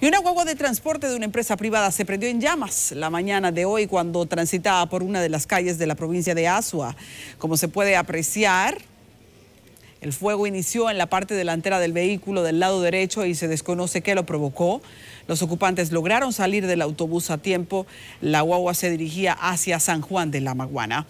Y una guagua de transporte de una empresa privada se prendió en llamas la mañana de hoy cuando transitaba por una de las calles de la provincia de Asua. Como se puede apreciar, el fuego inició en la parte delantera del vehículo del lado derecho y se desconoce qué lo provocó. Los ocupantes lograron salir del autobús a tiempo. La guagua se dirigía hacia San Juan de la Maguana.